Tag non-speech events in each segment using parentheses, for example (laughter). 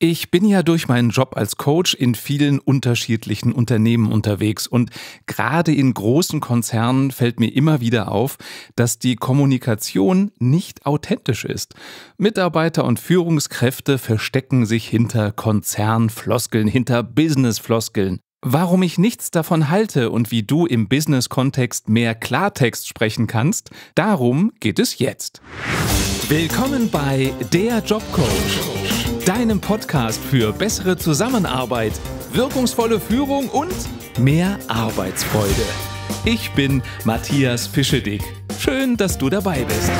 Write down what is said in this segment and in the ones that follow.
Ich bin ja durch meinen Job als Coach in vielen unterschiedlichen Unternehmen unterwegs und gerade in großen Konzernen fällt mir immer wieder auf, dass die Kommunikation nicht authentisch ist. Mitarbeiter und Führungskräfte verstecken sich hinter Konzernfloskeln, hinter Businessfloskeln. Warum ich nichts davon halte und wie du im Business-Kontext mehr Klartext sprechen kannst, darum geht es jetzt. Willkommen bei Der Jobcoach deinem Podcast für bessere Zusammenarbeit, wirkungsvolle Führung und mehr Arbeitsfreude. Ich bin Matthias Fischedick. Schön, dass du dabei bist.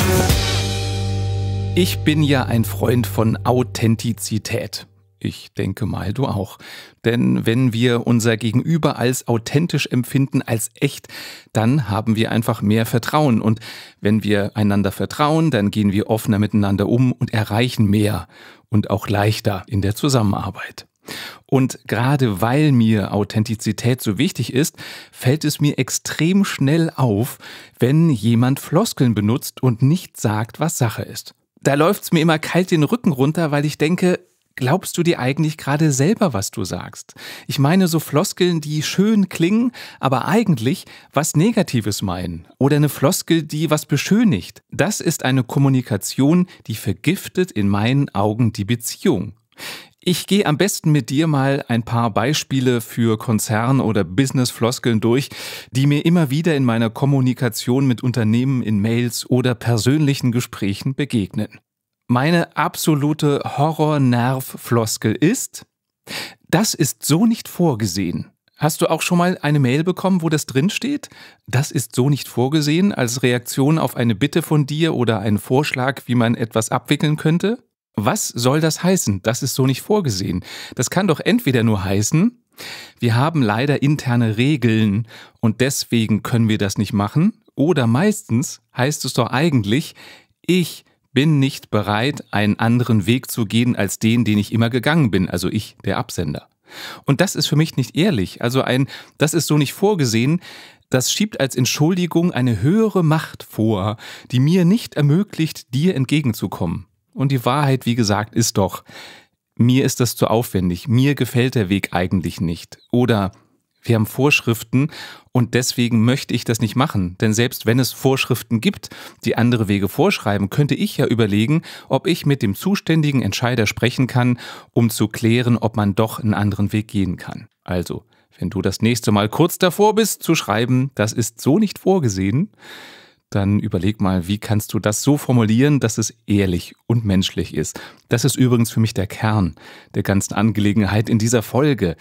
Ich bin ja ein Freund von Authentizität. Ich denke mal, du auch. Denn wenn wir unser Gegenüber als authentisch empfinden, als echt, dann haben wir einfach mehr Vertrauen. Und wenn wir einander vertrauen, dann gehen wir offener miteinander um und erreichen mehr und auch leichter in der Zusammenarbeit. Und gerade weil mir Authentizität so wichtig ist, fällt es mir extrem schnell auf, wenn jemand Floskeln benutzt und nicht sagt, was Sache ist. Da läuft's mir immer kalt den Rücken runter, weil ich denke, glaubst du dir eigentlich gerade selber, was du sagst? Ich meine so Floskeln, die schön klingen, aber eigentlich was Negatives meinen. Oder eine Floskel, die was beschönigt. Das ist eine Kommunikation, die vergiftet in meinen Augen die Beziehung. Ich gehe am besten mit dir mal ein paar Beispiele für Konzern- oder Business-Floskeln durch, die mir immer wieder in meiner Kommunikation mit Unternehmen in Mails oder persönlichen Gesprächen begegnen meine absolute Horror-Nerv-Floskel ist, das ist so nicht vorgesehen. Hast du auch schon mal eine Mail bekommen, wo das drinsteht? Das ist so nicht vorgesehen als Reaktion auf eine Bitte von dir oder einen Vorschlag, wie man etwas abwickeln könnte? Was soll das heißen? Das ist so nicht vorgesehen. Das kann doch entweder nur heißen, wir haben leider interne Regeln und deswegen können wir das nicht machen. Oder meistens heißt es doch eigentlich, ich bin nicht bereit, einen anderen Weg zu gehen als den, den ich immer gegangen bin, also ich, der Absender. Und das ist für mich nicht ehrlich. Also ein, das ist so nicht vorgesehen, das schiebt als Entschuldigung eine höhere Macht vor, die mir nicht ermöglicht, dir entgegenzukommen. Und die Wahrheit, wie gesagt, ist doch, mir ist das zu aufwendig, mir gefällt der Weg eigentlich nicht. Oder wir haben Vorschriften und deswegen möchte ich das nicht machen. Denn selbst wenn es Vorschriften gibt, die andere Wege vorschreiben, könnte ich ja überlegen, ob ich mit dem zuständigen Entscheider sprechen kann, um zu klären, ob man doch einen anderen Weg gehen kann. Also, wenn du das nächste Mal kurz davor bist zu schreiben, das ist so nicht vorgesehen, dann überleg mal, wie kannst du das so formulieren, dass es ehrlich und menschlich ist. Das ist übrigens für mich der Kern der ganzen Angelegenheit in dieser Folge.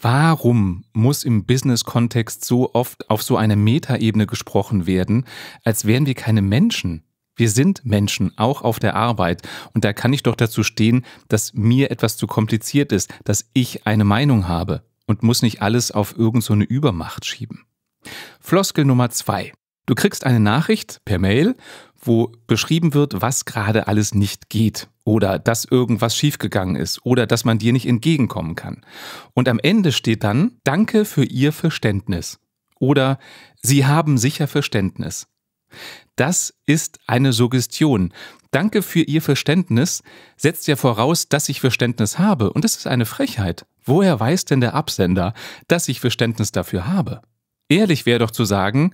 Warum muss im Business-Kontext so oft auf so einer Metaebene gesprochen werden, als wären wir keine Menschen? Wir sind Menschen, auch auf der Arbeit. Und da kann ich doch dazu stehen, dass mir etwas zu kompliziert ist, dass ich eine Meinung habe und muss nicht alles auf irgendeine so eine Übermacht schieben. Floskel Nummer zwei. Du kriegst eine Nachricht per Mail, wo beschrieben wird, was gerade alles nicht geht oder dass irgendwas schiefgegangen ist oder dass man dir nicht entgegenkommen kann. Und am Ende steht dann Danke für Ihr Verständnis oder Sie haben sicher Verständnis. Das ist eine Suggestion. Danke für Ihr Verständnis setzt ja voraus, dass ich Verständnis habe. Und das ist eine Frechheit. Woher weiß denn der Absender, dass ich Verständnis dafür habe? Ehrlich wäre doch zu sagen,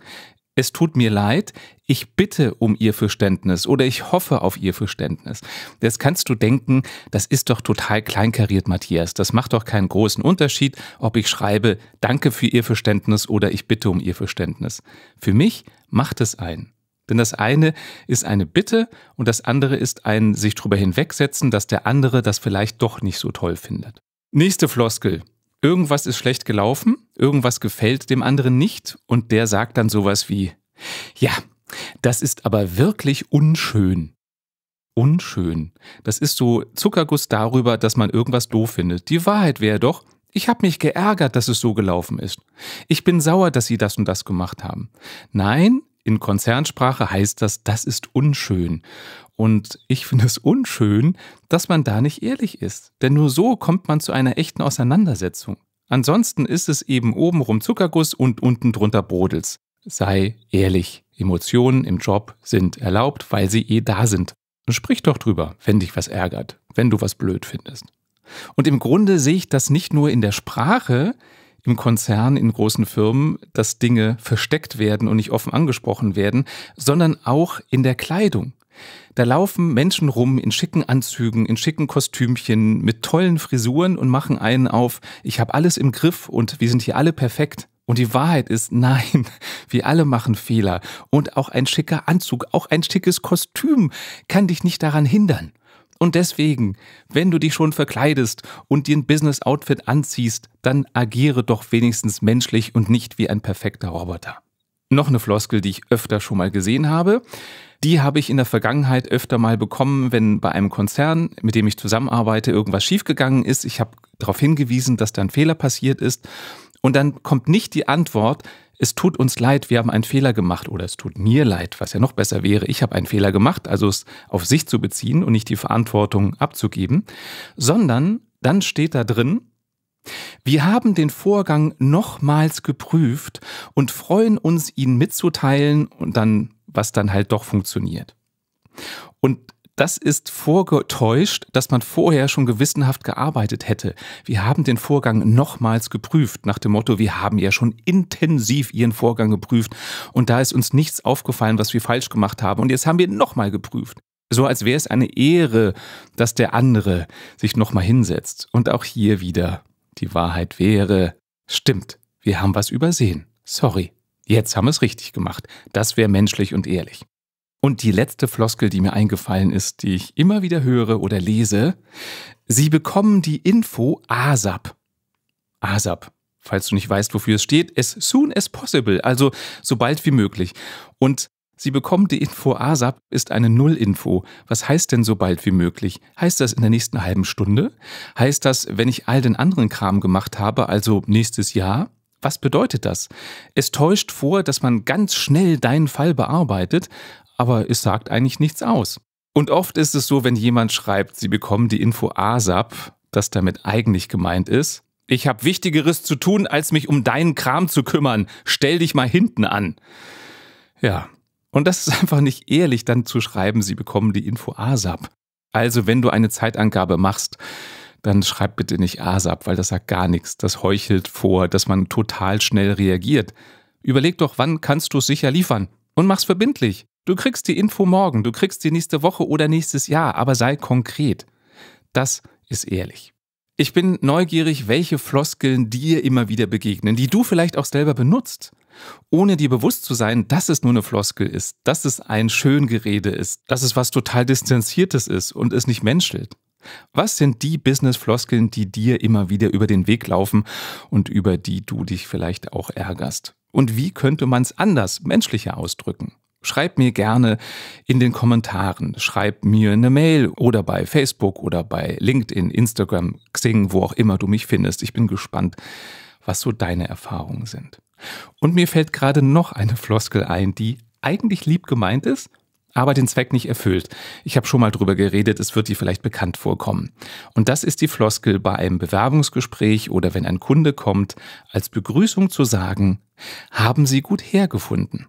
es tut mir leid, ich bitte um Ihr Verständnis oder ich hoffe auf Ihr Verständnis. Jetzt kannst du denken, das ist doch total kleinkariert, Matthias. Das macht doch keinen großen Unterschied, ob ich schreibe, danke für Ihr Verständnis oder ich bitte um Ihr Verständnis. Für mich macht es einen. Denn das eine ist eine Bitte und das andere ist ein sich drüber hinwegsetzen, dass der andere das vielleicht doch nicht so toll findet. Nächste Floskel. Irgendwas ist schlecht gelaufen, irgendwas gefällt dem anderen nicht und der sagt dann sowas wie, ja, das ist aber wirklich unschön. Unschön. Das ist so Zuckerguss darüber, dass man irgendwas doof findet. Die Wahrheit wäre doch, ich habe mich geärgert, dass es so gelaufen ist. Ich bin sauer, dass sie das und das gemacht haben. Nein, in Konzernsprache heißt das, das ist unschön. Und ich finde es unschön, dass man da nicht ehrlich ist. Denn nur so kommt man zu einer echten Auseinandersetzung. Ansonsten ist es eben obenrum Zuckerguss und unten drunter Brodels. Sei ehrlich. Emotionen im Job sind erlaubt, weil sie eh da sind. Sprich doch drüber, wenn dich was ärgert, wenn du was blöd findest. Und im Grunde sehe ich das nicht nur in der Sprache, im Konzern, in großen Firmen, dass Dinge versteckt werden und nicht offen angesprochen werden, sondern auch in der Kleidung. Da laufen Menschen rum in schicken Anzügen, in schicken Kostümchen, mit tollen Frisuren und machen einen auf, ich habe alles im Griff und wir sind hier alle perfekt. Und die Wahrheit ist, (laughs) nein, wir alle machen Fehler. Und auch ein schicker Anzug, auch ein schickes Kostüm kann dich nicht daran hindern. Und deswegen, wenn du dich schon verkleidest und dir ein Business-Outfit anziehst, dann agiere doch wenigstens menschlich und nicht wie ein perfekter Roboter. Noch eine Floskel, die ich öfter schon mal gesehen habe. Die habe ich in der Vergangenheit öfter mal bekommen, wenn bei einem Konzern, mit dem ich zusammenarbeite, irgendwas schiefgegangen ist. Ich habe darauf hingewiesen, dass da ein Fehler passiert ist. Und dann kommt nicht die Antwort, es tut uns leid, wir haben einen Fehler gemacht oder es tut mir leid, was ja noch besser wäre, ich habe einen Fehler gemacht, also es auf sich zu beziehen und nicht die Verantwortung abzugeben, sondern dann steht da drin, wir haben den Vorgang nochmals geprüft und freuen uns, ihn mitzuteilen und dann, was dann halt doch funktioniert. Und das ist vorgetäuscht, dass man vorher schon gewissenhaft gearbeitet hätte. Wir haben den Vorgang nochmals geprüft, nach dem Motto, wir haben ja schon intensiv Ihren Vorgang geprüft und da ist uns nichts aufgefallen, was wir falsch gemacht haben und jetzt haben wir nochmal geprüft. So als wäre es eine Ehre, dass der andere sich nochmal hinsetzt. Und auch hier wieder die Wahrheit wäre, stimmt, wir haben was übersehen. Sorry, jetzt haben wir es richtig gemacht. Das wäre menschlich und ehrlich. Und die letzte Floskel, die mir eingefallen ist, die ich immer wieder höre oder lese, Sie bekommen die Info ASAP. ASAP. Falls du nicht weißt, wofür es steht, as soon as possible, also so bald wie möglich. Und Sie bekommen die Info ASAP ist eine Null-Info. Was heißt denn so bald wie möglich? Heißt das in der nächsten halben Stunde? Heißt das, wenn ich all den anderen Kram gemacht habe, also nächstes Jahr? Was bedeutet das? Es täuscht vor, dass man ganz schnell deinen Fall bearbeitet, aber es sagt eigentlich nichts aus. Und oft ist es so, wenn jemand schreibt, sie bekommen die Info ASAP, dass damit eigentlich gemeint ist, ich habe Wichtigeres zu tun, als mich um deinen Kram zu kümmern. Stell dich mal hinten an. Ja, und das ist (laughs) einfach nicht ehrlich, dann zu schreiben, sie bekommen die Info ASAP. Also, wenn du eine Zeitangabe machst, dann schreib bitte nicht ASAP, weil das sagt gar nichts. Das heuchelt vor, dass man total schnell reagiert. Überleg doch, wann kannst du es sicher liefern und mach's verbindlich. Du kriegst die Info morgen, du kriegst die nächste Woche oder nächstes Jahr, aber sei konkret. Das ist ehrlich. Ich bin neugierig, welche Floskeln dir immer wieder begegnen, die du vielleicht auch selber benutzt, ohne dir bewusst zu sein, dass es nur eine Floskel ist, dass es ein Schöngerede ist, dass es was total Distanziertes ist und es nicht menschelt. Was sind die Business-Floskeln, die dir immer wieder über den Weg laufen und über die du dich vielleicht auch ärgerst? Und wie könnte man es anders, menschlicher ausdrücken? Schreib mir gerne in den Kommentaren, schreib mir eine Mail oder bei Facebook oder bei LinkedIn, Instagram, Xing, wo auch immer du mich findest. Ich bin gespannt, was so deine Erfahrungen sind. Und mir fällt gerade noch eine Floskel ein, die eigentlich lieb gemeint ist, aber den Zweck nicht erfüllt. Ich habe schon mal drüber geredet, es wird dir vielleicht bekannt vorkommen. Und das ist die Floskel bei einem Bewerbungsgespräch oder wenn ein Kunde kommt, als Begrüßung zu sagen, haben Sie gut hergefunden.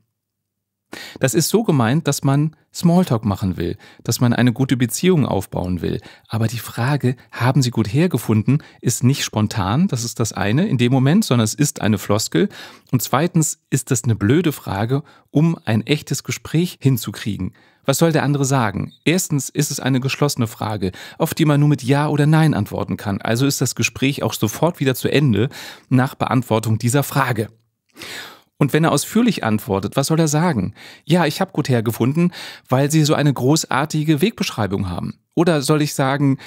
Das ist so gemeint, dass man Smalltalk machen will, dass man eine gute Beziehung aufbauen will. Aber die Frage, haben Sie gut hergefunden, ist nicht spontan, das ist das eine in dem Moment, sondern es ist eine Floskel. Und zweitens ist das eine blöde Frage, um ein echtes Gespräch hinzukriegen. Was soll der andere sagen? Erstens ist es eine geschlossene Frage, auf die man nur mit Ja oder Nein antworten kann. Also ist das Gespräch auch sofort wieder zu Ende nach Beantwortung dieser Frage. Und wenn er ausführlich antwortet, was soll er sagen? Ja, ich habe gut hergefunden, weil Sie so eine großartige Wegbeschreibung haben. Oder soll ich sagen,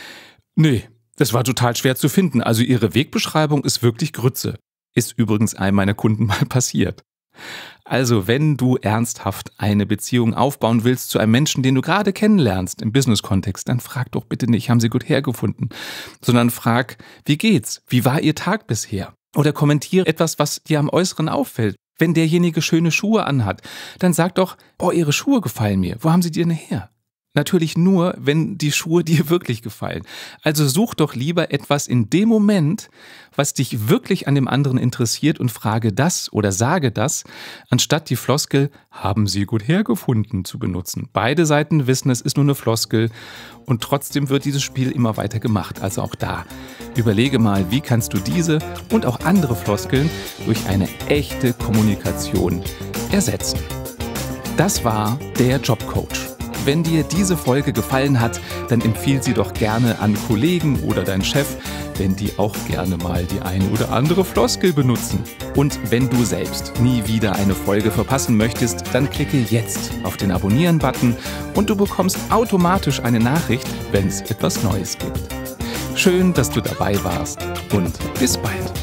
nee, das war total schwer zu finden, also Ihre Wegbeschreibung ist wirklich Grütze. Ist übrigens einem meiner Kunden (laughs) mal passiert. Also, wenn du ernsthaft eine Beziehung aufbauen willst zu einem Menschen, den du gerade kennenlernst im Business-Kontext, dann frag doch bitte nicht, haben sie gut hergefunden, sondern frag, wie geht's? Wie war ihr Tag bisher? Oder kommentiere etwas, was dir am Äußeren auffällt. Wenn derjenige schöne Schuhe anhat, dann sag doch, boah, ihre Schuhe gefallen mir. Wo haben sie die denn her? Natürlich nur, wenn die Schuhe (laughs) dir wirklich gefallen. Also such doch lieber etwas in dem Moment, was dich wirklich an dem anderen interessiert und frage das oder sage das, anstatt die Floskel haben sie gut hergefunden zu benutzen. Beide Seiten wissen, es ist nur eine Floskel und trotzdem wird dieses Spiel immer weiter gemacht. Also auch da überlege mal, wie kannst du diese und auch andere Floskeln durch eine echte Kommunikation ersetzen. Das war der Jobcoach wenn dir diese Folge gefallen hat, dann empfiehl sie doch gerne an Kollegen oder deinen Chef, wenn die auch gerne mal die eine oder andere Floskel benutzen. Und wenn du selbst nie wieder eine Folge verpassen möchtest, dann klicke jetzt auf den Abonnieren-Button und du bekommst automatisch eine Nachricht, wenn es etwas Neues gibt. Schön, dass du dabei warst und bis bald.